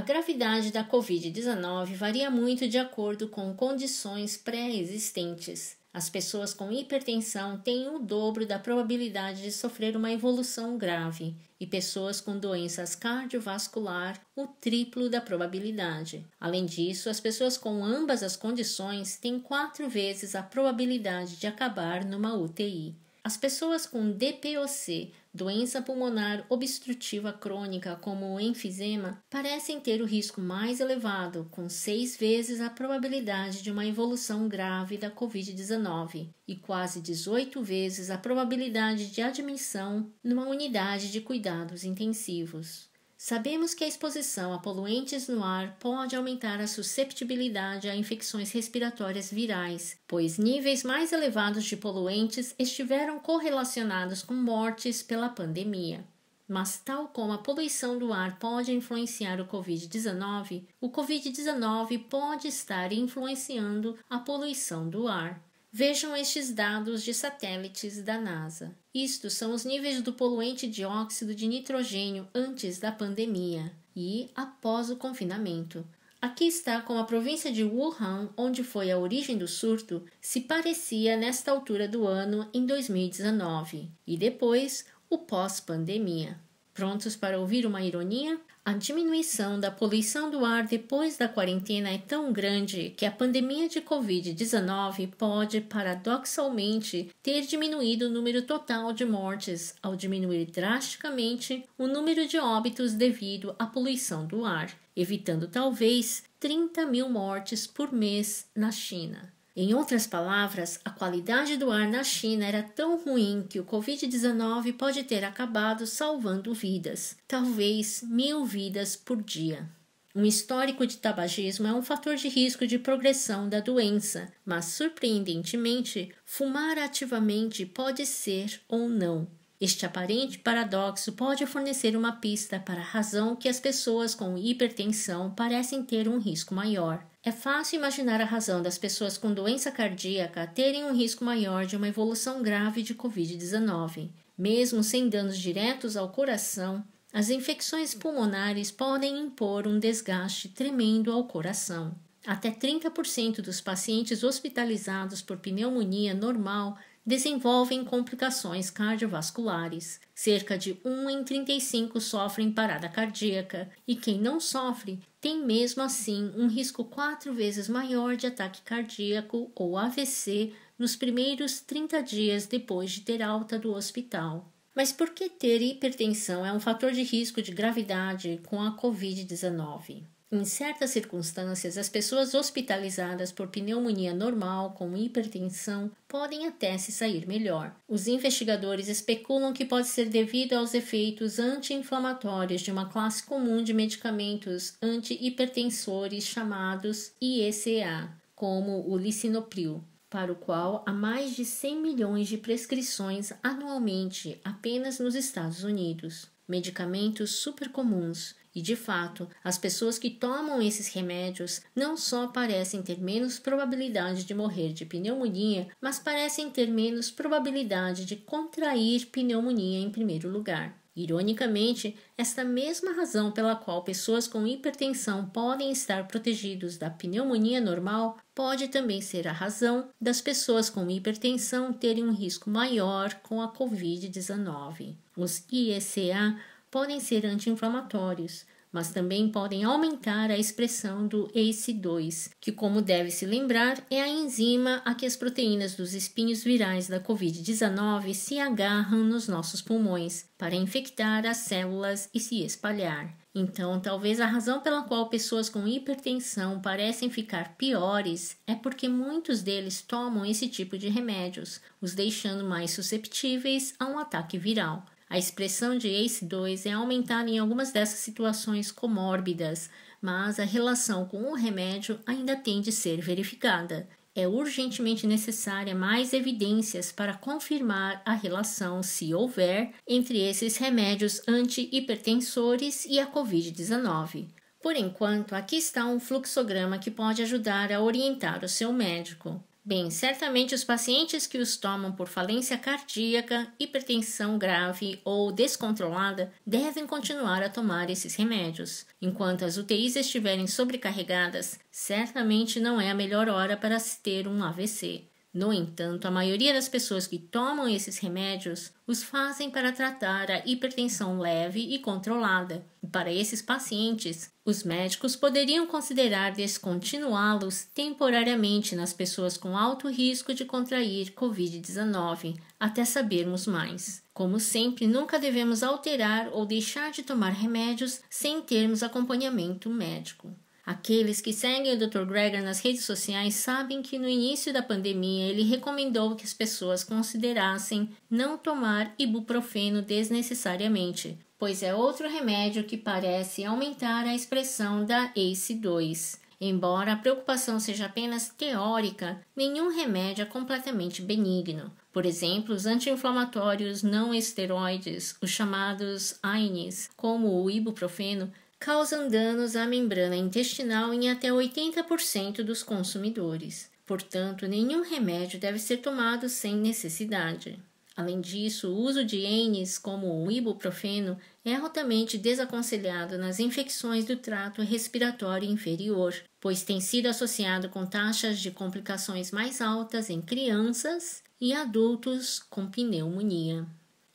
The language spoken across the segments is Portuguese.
A gravidade da Covid-19 varia muito de acordo com condições pré-existentes. As pessoas com hipertensão têm o dobro da probabilidade de sofrer uma evolução grave, e pessoas com doenças cardiovascular, o triplo da probabilidade. Além disso, as pessoas com ambas as condições têm quatro vezes a probabilidade de acabar numa UTI. As pessoas com DPOC, doença pulmonar obstrutiva crônica, como o enfisema, parecem ter o risco mais elevado, com seis vezes a probabilidade de uma evolução grave da Covid-19 e quase 18 vezes a probabilidade de admissão numa unidade de cuidados intensivos. Sabemos que a exposição a poluentes no ar pode aumentar a susceptibilidade a infecções respiratórias virais, pois níveis mais elevados de poluentes estiveram correlacionados com mortes pela pandemia. Mas, tal como a poluição do ar pode influenciar o Covid-19, o Covid-19 pode estar influenciando a poluição do ar. Vejam estes dados de satélites da NASA. Isto são os níveis do poluente dióxido de nitrogênio antes da pandemia e após o confinamento. Aqui está como a província de Wuhan, onde foi a origem do surto, se parecia nesta altura do ano em 2019 e depois o pós-pandemia prontos para ouvir uma ironia? A diminuição da poluição do ar depois da quarentena é tão grande que a pandemia de Covid-19 pode, paradoxalmente, ter diminuído o número total de mortes, ao diminuir drasticamente o número de óbitos devido à poluição do ar, evitando talvez 30 mil mortes por mês na China. Em outras palavras, a qualidade do ar na China era tão ruim que o Covid-19 pode ter acabado salvando vidas, talvez mil vidas por dia. Um histórico de tabagismo é um fator de risco de progressão da doença, mas surpreendentemente, fumar ativamente pode ser ou não este aparente paradoxo pode fornecer uma pista para a razão que as pessoas com hipertensão parecem ter um risco maior. É fácil imaginar a razão das pessoas com doença cardíaca terem um risco maior de uma evolução grave de Covid-19. Mesmo sem danos diretos ao coração, as infecções pulmonares podem impor um desgaste tremendo ao coração. Até 30% dos pacientes hospitalizados por pneumonia normal desenvolvem complicações cardiovasculares. Cerca de 1 em 35 sofrem parada cardíaca e quem não sofre tem mesmo assim um risco quatro vezes maior de ataque cardíaco ou AVC nos primeiros 30 dias depois de ter alta do hospital. Mas por que ter hipertensão é um fator de risco de gravidade com a Covid-19? Em certas circunstâncias, as pessoas hospitalizadas por pneumonia normal com hipertensão podem até se sair melhor. Os investigadores especulam que pode ser devido aos efeitos anti-inflamatórios de uma classe comum de medicamentos anti-hipertensores chamados IECA, como o lisinopril para o qual há mais de 100 milhões de prescrições anualmente apenas nos Estados Unidos. Medicamentos supercomuns e de fato, as pessoas que tomam esses remédios não só parecem ter menos probabilidade de morrer de pneumonia, mas parecem ter menos probabilidade de contrair pneumonia em primeiro lugar. Ironicamente, esta mesma razão pela qual pessoas com hipertensão podem estar protegidos da pneumonia normal pode também ser a razão das pessoas com hipertensão terem um risco maior com a Covid-19. Os IECA podem ser anti-inflamatórios, mas também podem aumentar a expressão do ACE2, que, como deve se lembrar, é a enzima a que as proteínas dos espinhos virais da Covid-19 se agarram nos nossos pulmões para infectar as células e se espalhar. Então, talvez a razão pela qual pessoas com hipertensão parecem ficar piores é porque muitos deles tomam esse tipo de remédios, os deixando mais susceptíveis a um ataque viral. A expressão de ACE2 é aumentada em algumas dessas situações comórbidas, mas a relação com o remédio ainda tem de ser verificada. É urgentemente necessária mais evidências para confirmar a relação, se houver, entre esses remédios antihipertensores e a Covid-19. Por enquanto, aqui está um fluxograma que pode ajudar a orientar o seu médico. Bem, certamente os pacientes que os tomam por falência cardíaca, hipertensão grave ou descontrolada devem continuar a tomar esses remédios. Enquanto as UTIs estiverem sobrecarregadas, certamente não é a melhor hora para se ter um AVC. No entanto, a maioria das pessoas que tomam esses remédios os fazem para tratar a hipertensão leve e controlada, para esses pacientes, os médicos poderiam considerar descontinuá-los temporariamente nas pessoas com alto risco de contrair Covid-19, até sabermos mais. Como sempre, nunca devemos alterar ou deixar de tomar remédios sem termos acompanhamento médico. Aqueles que seguem o Dr. Greger nas redes sociais sabem que no início da pandemia ele recomendou que as pessoas considerassem não tomar ibuprofeno desnecessariamente, pois é outro remédio que parece aumentar a expressão da ACE2. Embora a preocupação seja apenas teórica, nenhum remédio é completamente benigno. Por exemplo, os anti-inflamatórios não esteroides, os chamados AINES, como o ibuprofeno, causam danos à membrana intestinal em até 80% dos consumidores. Portanto, nenhum remédio deve ser tomado sem necessidade. Além disso, o uso de ENES como o ibuprofeno é altamente desaconselhado nas infecções do trato respiratório inferior, pois tem sido associado com taxas de complicações mais altas em crianças e adultos com pneumonia.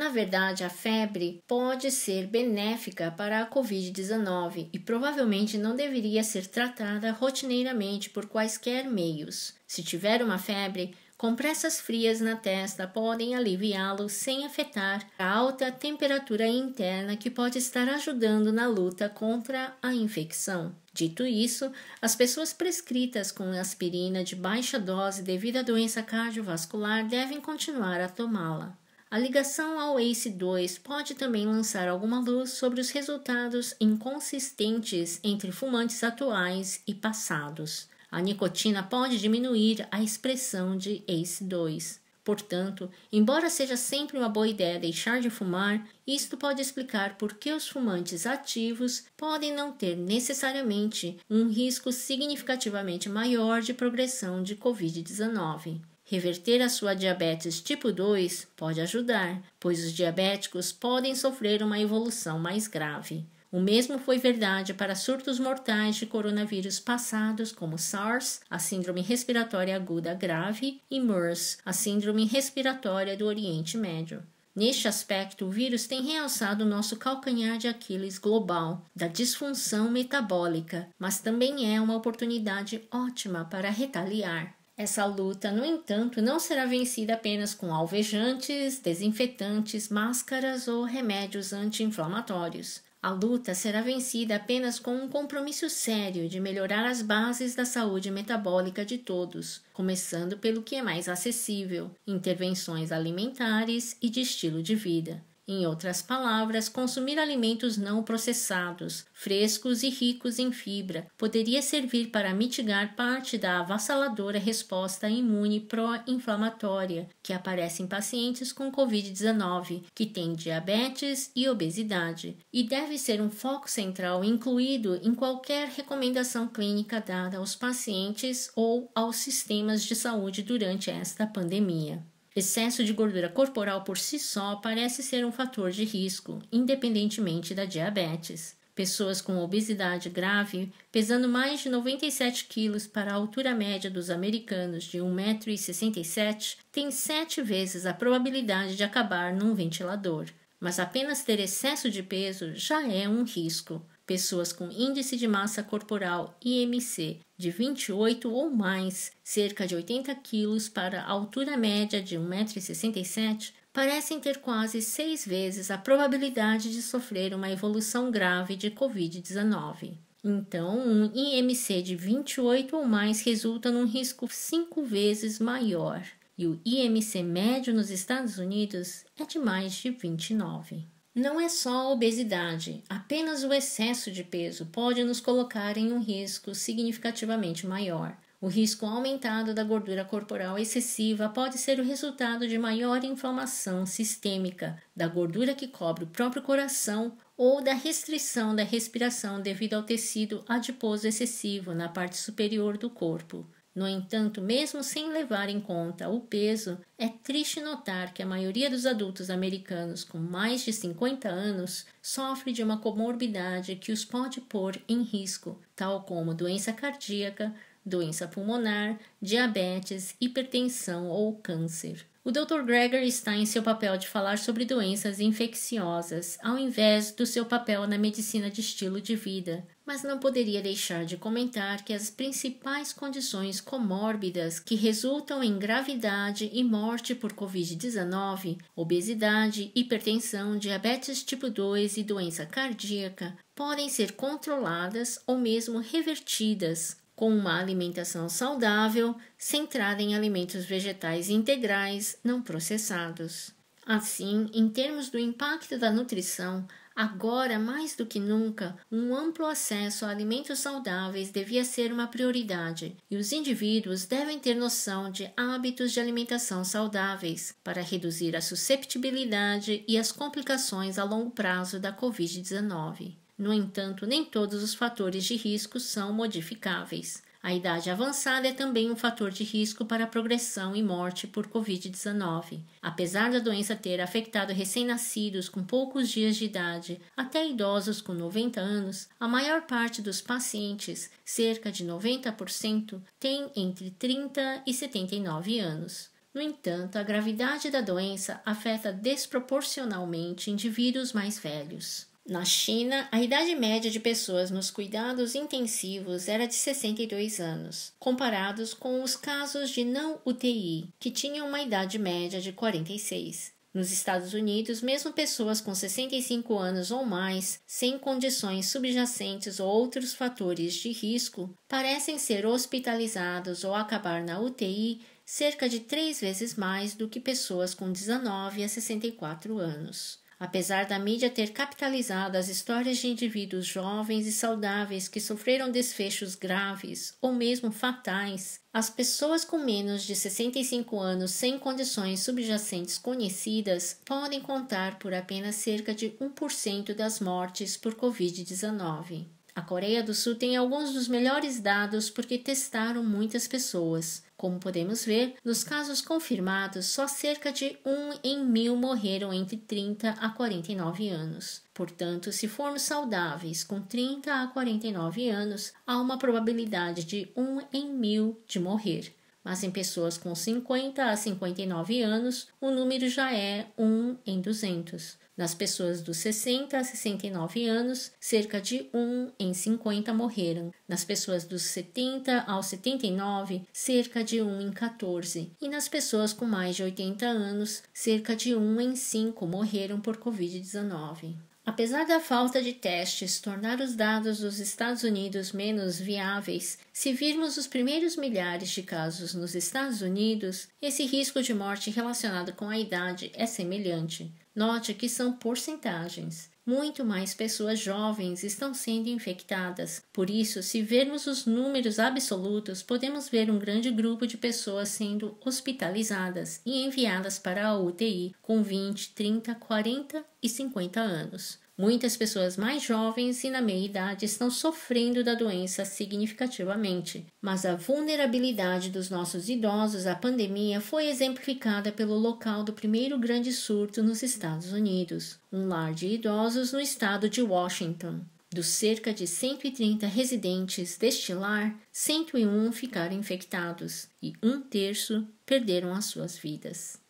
Na verdade, a febre pode ser benéfica para a Covid-19 e provavelmente não deveria ser tratada rotineiramente por quaisquer meios. Se tiver uma febre, compressas frias na testa podem aliviá-lo sem afetar a alta temperatura interna que pode estar ajudando na luta contra a infecção. Dito isso, as pessoas prescritas com aspirina de baixa dose devido à doença cardiovascular devem continuar a tomá-la. A ligação ao ACE2 pode também lançar alguma luz sobre os resultados inconsistentes entre fumantes atuais e passados. A nicotina pode diminuir a expressão de ACE2. Portanto, embora seja sempre uma boa ideia deixar de fumar, isto pode explicar por que os fumantes ativos podem não ter necessariamente um risco significativamente maior de progressão de Covid-19. Reverter a sua diabetes tipo 2 pode ajudar, pois os diabéticos podem sofrer uma evolução mais grave. O mesmo foi verdade para surtos mortais de coronavírus passados, como SARS, a Síndrome Respiratória Aguda Grave, e MERS, a Síndrome Respiratória do Oriente Médio. Neste aspecto, o vírus tem realçado nosso calcanhar de Aquiles global, da disfunção metabólica, mas também é uma oportunidade ótima para retaliar. Essa luta, no entanto, não será vencida apenas com alvejantes, desinfetantes, máscaras ou remédios anti-inflamatórios. A luta será vencida apenas com um compromisso sério de melhorar as bases da saúde metabólica de todos, começando pelo que é mais acessível: intervenções alimentares e de estilo de vida. Em outras palavras, consumir alimentos não processados, frescos e ricos em fibra, poderia servir para mitigar parte da avassaladora resposta imune pró-inflamatória que aparece em pacientes com Covid-19, que têm diabetes e obesidade, e deve ser um foco central incluído em qualquer recomendação clínica dada aos pacientes ou aos sistemas de saúde durante esta pandemia. Excesso de gordura corporal por si só parece ser um fator de risco, independentemente da diabetes. Pessoas com obesidade grave, pesando mais de 97 quilos para a altura média dos americanos de 1,67m, têm sete vezes a probabilidade de acabar num ventilador. Mas apenas ter excesso de peso já é um risco pessoas com índice de massa corporal IMC de 28 ou mais, cerca de 80 quilos para altura média de 1,67m, parecem ter quase seis vezes a probabilidade de sofrer uma evolução grave de Covid-19. Então, um IMC de 28 ou mais resulta num risco cinco vezes maior, e o IMC médio nos Estados Unidos é de mais de 29. Não é só a obesidade, apenas o excesso de peso pode nos colocar em um risco significativamente maior. O risco aumentado da gordura corporal excessiva pode ser o resultado de maior inflamação sistêmica da gordura que cobre o próprio coração ou da restrição da respiração devido ao tecido adiposo excessivo na parte superior do corpo. No entanto, mesmo sem levar em conta o peso, é triste notar que a maioria dos adultos americanos com mais de 50 anos sofre de uma comorbidade que os pode pôr em risco, tal como doença cardíaca, doença pulmonar, diabetes, hipertensão ou câncer. O Dr. Gregory está em seu papel de falar sobre doenças infecciosas, ao invés do seu papel na medicina de estilo de vida, mas não poderia deixar de comentar que as principais condições comórbidas que resultam em gravidade e morte por Covid-19, obesidade, hipertensão, diabetes tipo 2 e doença cardíaca, podem ser controladas ou mesmo revertidas com uma alimentação saudável, centrada em alimentos vegetais integrais não processados. Assim, em termos do impacto da nutrição, agora mais do que nunca, um amplo acesso a alimentos saudáveis devia ser uma prioridade, e os indivíduos devem ter noção de hábitos de alimentação saudáveis para reduzir a susceptibilidade e as complicações a longo prazo da Covid-19. No entanto, nem todos os fatores de risco são modificáveis. A idade avançada é também um fator de risco para progressão e morte por Covid-19. Apesar da doença ter afetado recém-nascidos com poucos dias de idade até idosos com 90 anos, a maior parte dos pacientes, cerca de 90%, tem entre 30 e 79 anos. No entanto, a gravidade da doença afeta desproporcionalmente indivíduos mais velhos. Na China, a idade média de pessoas nos cuidados intensivos era de 62 anos, comparados com os casos de não UTI, que tinham uma idade média de 46. Nos Estados Unidos, mesmo pessoas com 65 anos ou mais, sem condições subjacentes ou outros fatores de risco, parecem ser hospitalizados ou acabar na UTI cerca de três vezes mais do que pessoas com 19 a 64 anos. Apesar da mídia ter capitalizado as histórias de indivíduos jovens e saudáveis que sofreram desfechos graves ou mesmo fatais, as pessoas com menos de 65 anos sem condições subjacentes conhecidas podem contar por apenas cerca de 1% das mortes por Covid-19. A Coreia do Sul tem alguns dos melhores dados porque testaram muitas pessoas. Como podemos ver, nos casos confirmados, só cerca de 1 em 1000 morreram entre 30 a 49 anos. Portanto, se formos saudáveis com 30 a 49 anos, há uma probabilidade de 1 em 1000 de morrer mas em pessoas com 50 a 59 anos, o número já é 1 em 200. Nas pessoas dos 60 a 69 anos, cerca de 1 em 50 morreram. Nas pessoas dos 70 aos 79, cerca de 1 em 14. E nas pessoas com mais de 80 anos, cerca de 1 em 5 morreram por Covid-19. Apesar da falta de testes tornar os dados dos Estados Unidos menos viáveis, se virmos os primeiros milhares de casos nos Estados Unidos, esse risco de morte relacionado com a idade é semelhante. Note que são porcentagens muito mais pessoas jovens estão sendo infectadas. Por isso, se vermos os números absolutos, podemos ver um grande grupo de pessoas sendo hospitalizadas e enviadas para a UTI com 20, 30, 40 e 50 anos. Muitas pessoas mais jovens e na meia-idade estão sofrendo da doença significativamente, mas a vulnerabilidade dos nossos idosos à pandemia foi exemplificada pelo local do primeiro grande surto nos Estados Unidos, um lar de idosos no estado de Washington. Dos cerca de 130 residentes deste lar, 101 ficaram infectados e um terço perderam as suas vidas.